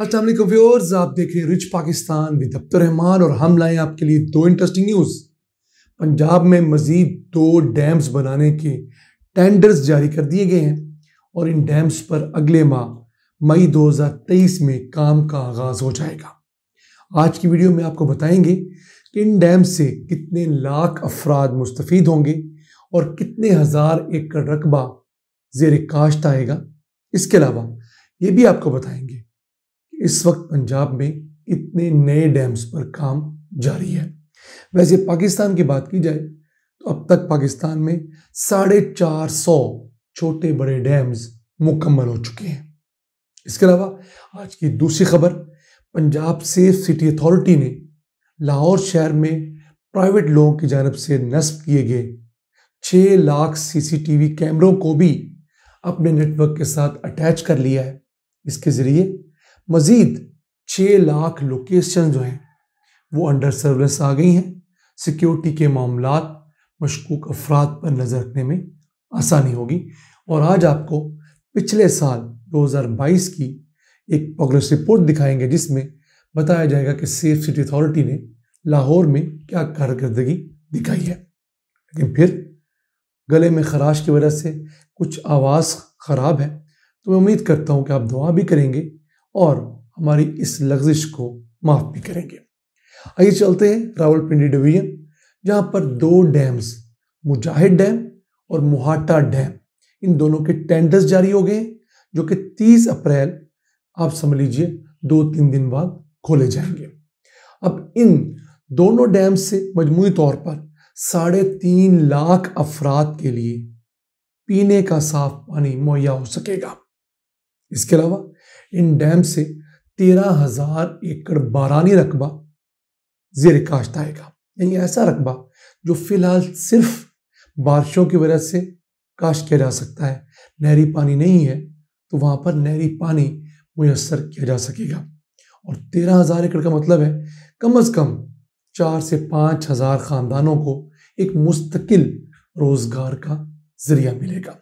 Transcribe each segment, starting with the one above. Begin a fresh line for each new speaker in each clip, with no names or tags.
असलम व्यवर्स आप देख रहे हैं रिच पाकिस्तान विद अब्तर रहमान और हम लाए आपके लिए दो इंटरेस्टिंग न्यूज़ पंजाब में मज़ीद दो डैम्स बनाने के टेंडर्स जारी कर दिए गए हैं और इन डैम्स पर अगले माह मई 2023 में काम का आगाज़ हो जाएगा आज की वीडियो में आपको बताएंगे कि इन डैम से कितने लाख अफराद मुस्तफ़ होंगे और कितने हज़ार एकड़ रकबा जेर काश्त आएगा इसके अलावा ये भी आपको बताएंगे इस वक्त पंजाब में इतने नए डैम्स पर काम जारी है वैसे पाकिस्तान की बात की जाए तो अब तक पाकिस्तान में साढ़े चार सौ छोटे बड़े डैम्स मुकम्मल हो चुके हैं इसके अलावा आज की दूसरी खबर पंजाब सेफ सिटी अथॉरिटी ने लाहौर शहर में प्राइवेट लोगों की जानब से नस्ब किए गए छः लाख सीसीटीवी कैमरों को भी अपने नेटवर्क के साथ अटैच कर लिया है इसके ज़रिए मज़ीद छः लाख लोकेशन जो हैं वो अंडर सर्वेलेंस आ गई हैं सिक्योरिटी के मामला मशकूक अफराद पर नज़र रखने में आसानी होगी और आज आपको पिछले साल 2022 की एक प्रोग्रेस रिपोर्ट दिखाएंगे जिसमें बताया जाएगा कि सेफ सिटी अथॉरिटी ने लाहौर में क्या कारकर्दगी दिखाई है लेकिन फिर गले में खराश की वजह से कुछ आवाज़ ख़राब है तो मैं उम्मीद करता हूँ कि आप दुआ भी करेंगे और हमारी इस लग्जिश को माफ भी करेंगे आइए चलते हैं रावलपिंडी डिवीजन जहां पर दो डैम्स मुजाहिद डैम और मोहाटा डैम इन दोनों के टेंडर्स जारी हो गए जो कि 30 अप्रैल आप समझ लीजिए दो तीन दिन बाद खोले जाएंगे अब इन दोनों डैम से मजमू तौर पर साढ़े तीन लाख अफराद के लिए पीने का साफ पानी मुहैया हो सकेगा इसके अलावा इन डैम से तेरह हजार एकड़ बारानी रकबा जेर काश्त आएगा यानी ऐसा रकबा जो फिलहाल सिर्फ बारिशों की वजह से काश्त किया जा सकता है नहरी पानी नहीं है तो वहाँ पर नहरी पानी मुयसर किया जा सकेगा और तेरह हज़ार एकड़ का मतलब है कम अज़ कम चार से पाँच हज़ार ख़ानदानों को एक मुस्तकिल रोज़गार का ज़रिया मिलेगा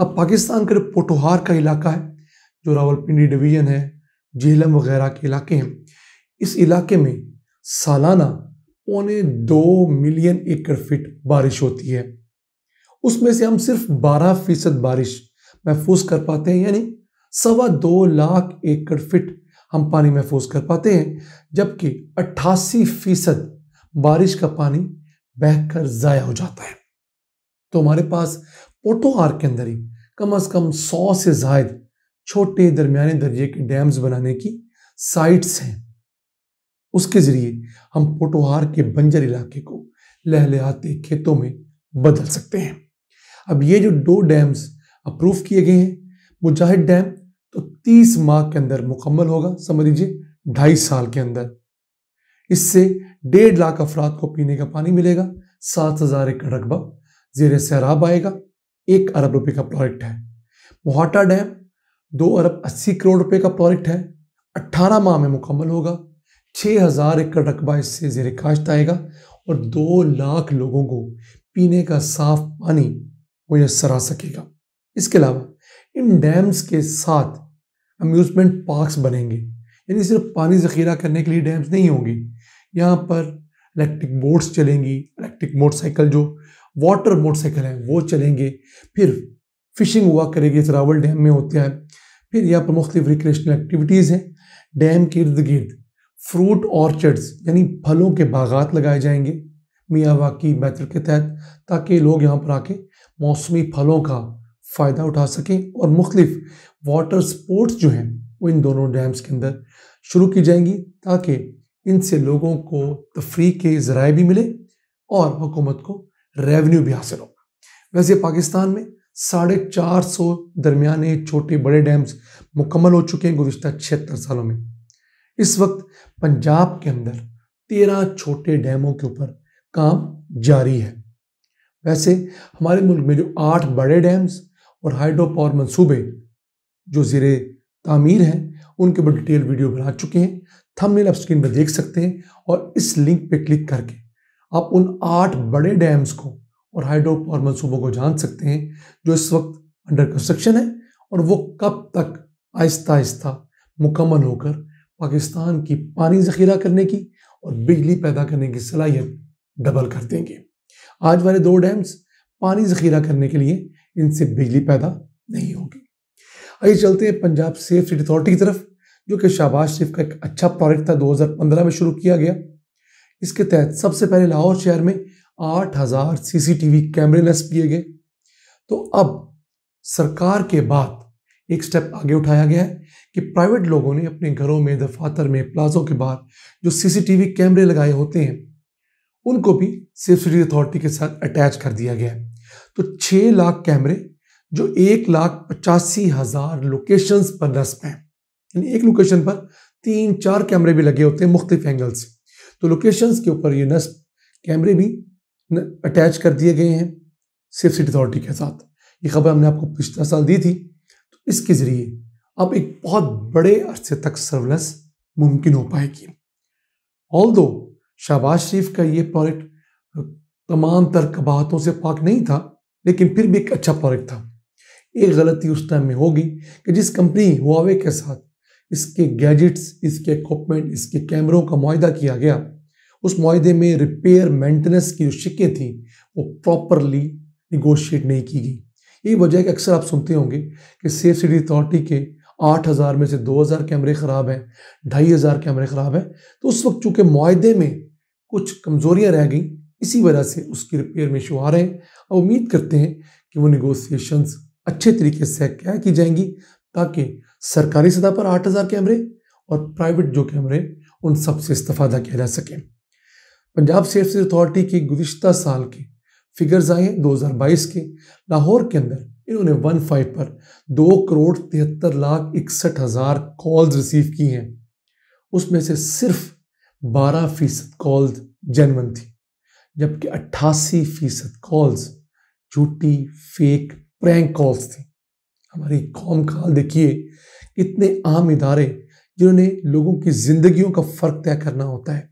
अब पाकिस्तान का जो पोटोहार का इलाका है जो रावलपिंडी डिवीज़न है झेलम वगैरह के इलाके हैं इस इलाके में सालाना पौने दो मिलियन एकड़ फिट बारिश होती है उसमें से हम सिर्फ बारह फीसद बारिश महफूज कर पाते हैं यानी सवा दो लाख एकड़ फिट हम पानी महफूज कर पाते हैं जबकि अट्ठासी फीसद बारिश का पानी बहकर ज़ाया हो जाता है तो हमारे पास पोटोहार के अंदर ही कम अज़ कम सौ से जायद छोटे दरमियाने दर्जे के डैम्स बनाने की साइट्स हैं उसके ज़रिए हम पोटोहार के बंजर इलाके को लहलहाते खेतों में बदल सकते हैं अब ये जो दो डैम्स अप्रूव किए गए हैं मुजाहिद डैम तो 30 माह के अंदर मुकम्मल होगा समझ लीजिए ढाई साल के अंदर इससे डेढ़ लाख अफराद को पीने का पानी मिलेगा सात हज़ार एकड़ रकबा जेर सैराब आएगा एक अरब रुपए का प्रोजेक्ट है मोहाटा डैम दो अरब अस्सी करोड़ रुपए का प्रोजेक्ट है अट्ठारह माह में मुकम्मल होगा छः हज़ार एकड़ रकबा इससे जेर काश्त आएगा और दो लाख लोगों को पीने का साफ पानी मुयसर आ सकेगा इसके अलावा इन डैम्स के साथ अम्यूज़मेंट पार्क्स बनेंगे यानी सिर्फ पानी ज़खीरा करने के लिए डैम्स नहीं होंगे यहाँ पर इलेक्ट्रिक बोट्स चलेंगी इलेक्ट्रिक मोटरसाइकिल जो वाटर मोटरसाइकिल है वो चलेंगे फिर फिशिंग हुआ करेगी सरावल डैम में होता है फिर यहाँ पर मुख्तु रिक्रेशनल एक्टिविटीज़ हैं डैम के इर्द गिर्द फ्रूट ऑर्चर्ड्स यानी फलों के बागात लगाए जाएंगे की मेथड के तहत ताकि लोग यहाँ पर आके मौसमी फलों का फ़ायदा उठा सकें और मुख्तफ वाटर स्पोर्ट्स जो हैं वो इन दोनों डैम्स के अंदर शुरू की जाएंगी ताकि इनसे लोगों को तफरी के ज़राए भी मिले और हुकूमत को रेवन्यू भी हासिल हो वैसे पाकिस्तान में साढ़े चार सौ दरमियाने छोटे बड़े डैम्स मुकम्मल हो चुके हैं गुज्त छिहत्तर सालों में इस वक्त पंजाब के अंदर तेरह छोटे डैमों के ऊपर काम जारी है वैसे हमारे मुल्क में जो आठ बड़े डैम्स और हाइड्रो पावर मनसूबे जो ज़र तामीर हैं उनके ऊपर डिटेल वीडियो बना चुके हैं थंबनेल आप स्क्रीन पर देख सकते हैं और इस लिंक पर क्लिक करके आप उन आठ बड़े डैम्स को और हाइड्रो और मनसूबों को जान सकते हैं जो इस वक्त अंडर कंस्ट्रक्शन है और वो कब तक आहिस्ता आहिस्ता मुकम्मल होकर पाकिस्तान की पानी ज़खीरा करने की और बिजली पैदा करने की सलाहियत डबल कर देंगे आज वाले दो डैम्स पानी ज़खीरा करने के लिए इनसे बिजली पैदा नहीं होगी आइए चलते हैं पंजाब सेफ सिटी अथॉरिटी की तरफ जो कि शाहबाज शरीफ का एक अच्छा प्रोजेक्ट था 2015 में शुरू किया गया इसके तहत सबसे पहले लाहौर शहर में आठ हजार सीसीटीवी कैमरे नस्ब किए गए तो अब सरकार के बाद एक स्टेप आगे उठाया गया है कि प्राइवेट लोगों ने अपने घरों में दफातर में प्लाजों के बाहर जो सीसीटीवी कैमरे लगाए होते हैं उनको भी सेफ सिटी अथॉरिटी के साथ अटैच कर दिया गया है तो छः लाख कैमरे जो एक लाख पचासी हज़ार लोकेशंस पर नस्ब हैं यानी एक लोकेशन पर तीन चार कैमरे भी लगे होते हैं मुख्तफ एंगल से तो लोकेशंस के ऊपर ये नस्ब कैमरे भी अटैच कर दिए गए हैं सिर्फ सिटी अथॉरिटी के साथ ये खबर हमने आपको पिछला साल दी थी तो इसके ज़रिए अब एक बहुत बड़े अरसे तक सर्वलेस मुमकिन हो पाएगी ऑल दो शहबाज शरीफ का ये प्रोजेक्ट तमाम तर कबाहतों से पाक नहीं था लेकिन फिर भी एक अच्छा प्रोजेक्ट था एक गलती उस टाइम में होगी कि जिस कंपनी हुआवे के साथ इसके गैजेट्स इसके इक्विपमेंट इसके कैमरों का माहा किया गया उस माहे में रिपेयर मेंटेनेंस की जो शिक्कें थी वो प्रॉपरली निगोशिएट नहीं की गई यही वजह है कि अक्सर आप सुनते होंगे कि सेफ सिटी अथॉरिटी के आठ हज़ार में से दो हज़ार कैमरे ख़राब हैं ढाई हज़ार कैमरे ख़राब हैं तो उस वक्त चूँकि माहे में कुछ कमज़ोरियाँ रह गई इसी वजह से उसकी रिपेयर में इशू आ रहे हैं और उम्मीद करते हैं कि वो निगोसिएशंस अच्छे तरीके से क्या की जाएंगी ताकि सरकारी सतह पर आठ हज़ार कैमरे और प्राइवेट जो कैमरे उन सबसे इस्तफादा किया जा सके पंजाब सेफ्टी अथॉरिटी की गुजशत साल के फिगर्स आए हैं बाईस के लाहौर के अंदर इन्होंने वन फाइव पर दो करोड़ तिहत्तर लाख इकसठ हज़ार कॉल्स रिसीव की हैं उसमें से सिर्फ बारह फीसद कॉल्स जेनवन थी जबकि अट्ठासी फीसद कॉल्स झूठी फेक प्रैंक कॉल्स थी हमारी कौम का हाल देखिए कितने आम इदारे जिन्होंने लोगों की ज़िंदगियों का फ़र्क तय करना होता है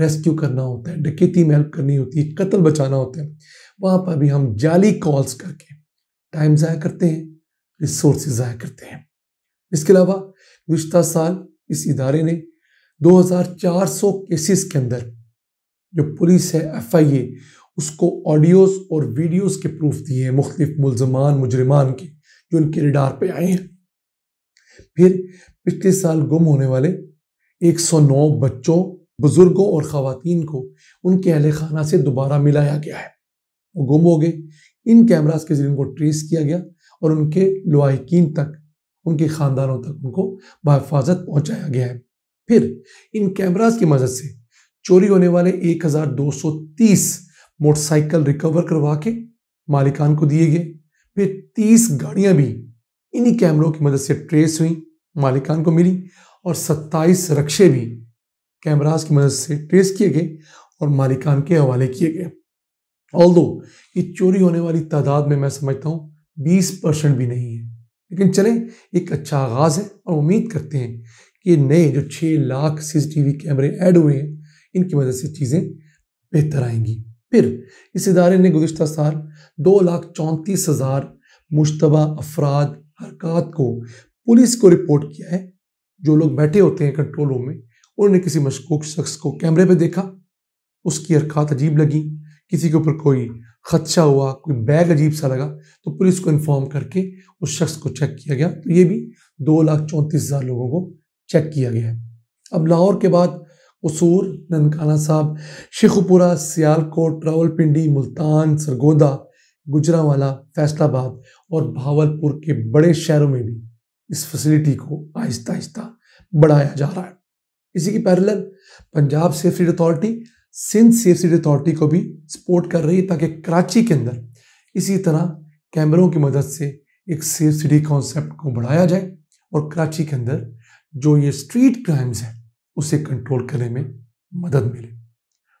रेस्क्यू करना होता है डकैती में हेल्प करनी होती है कत्ल बचाना होता है वहाँ पर भी हम जाली कॉल्स करके टाइम ज़ाया करते हैं रिसोर्स ज़ाया करते हैं इसके अलावा गुज्त साल इस इदारे ने 2400 केसेस के अंदर जो पुलिस है एफ आई ए उसको ऑडियोज़ और वीडियोज़ के प्रूफ दिए हैं मुख्तफ मुलजमान मुजरमान के जो उनके रिडार पे आए हैं फिर पिछले साल गुम होने वाले 109 बच्चों बुज़ुर्गों और खातन को उनके अहल खाना से दोबारा मिलाया गया है वो गुम हो गए इन कैमराज के ज़रिए उनको ट्रेस किया गया और उनके लुआकिन तक उनके ख़ानदानों तक उनको बहफाजत पहुँचाया गया है फिर इन कैमराज की मदद से चोरी होने वाले 1230 मोटरसाइकिल रिकवर करवा के मालिकान को दिए गए फिर 30 गाड़ियां भी इन्हीं कैमरों की मदद से ट्रेस हुई मालिकान को मिली और 27 रक्षे भी कैमराज की मदद से ट्रेस किए गए और मालिकान के हवाले किए गए ऑल दो ये चोरी होने वाली तादाद में मैं समझता हूँ बीस परसेंट भी नहीं है लेकिन चलें एक अच्छा आगाज़ है और उम्मीद करते हैं कि नए जो छः लाख सीसीटीवी कैमरे ऐड हुए हैं इनकी मदद से चीज़ें बेहतर आएंगी फिर इस इदारे ने गुज्त साल दो लाख चौंतीस हज़ार मुशतबा अफराद हरकत को पुलिस को रिपोर्ट किया है जो लोग बैठे होते हैं कंट्रोल रूम में उन्होंने किसी मशकूक शख्स को कैमरे पर देखा उसकी हरकत अजीब लगी किसी के ऊपर कोई खदशा हुआ कोई बैग अजीब सा लगा तो पुलिस को इन्फॉर्म करके उस शख्स को चेक किया गया तो ये भी दो लाख चौंतीस हज़ार लोगों को चेक किया गया है अब लाहौर के बाद कसूर ननकाना साहब शेखपुरा सियालकोट रावलपिंडी मुल्तान सरगोदा गुजरावाला फैसलाबाद और भावलपुर के बड़े शहरों में भी इस फैसिलिटी को आहिस्ता आहिस्ता बढ़ाया जा रहा है इसी की parallel Punjab safe city authority Sindh safe city authority को भी सपोर्ट कर रही है ताकि कराची के अंदर इसी तरह कैमरों की मदद से एक सेफ सिटी कॉन्सेप्ट को बढ़ाया जाए और कराची के अंदर जो ये स्ट्रीट क्राइम्स हैं उसे कंट्रोल करने में मदद मिले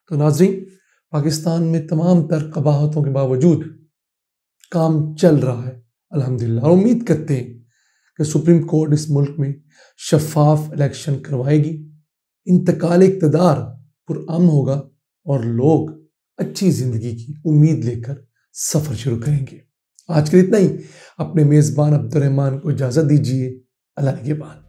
तो नाजरीन पाकिस्तान में तमाम तर कबाहतों के बावजूद काम चल रहा है अल्हम्दुलिल्लाह और उम्मीद करते हैं कि सुप्रीम कोर्ट इस मुल्क में शफाफ इलेक्शन करवाएगी इंतकाल इकतदार पुरान होगा और लोग अच्छी ज़िंदगी की उम्मीद लेकर सफ़र शुरू करेंगे आज के लिए इतना ही अपने मेज़बान अब्दुलरहमान को इजाज़त दीजिए अल्लाह के बाद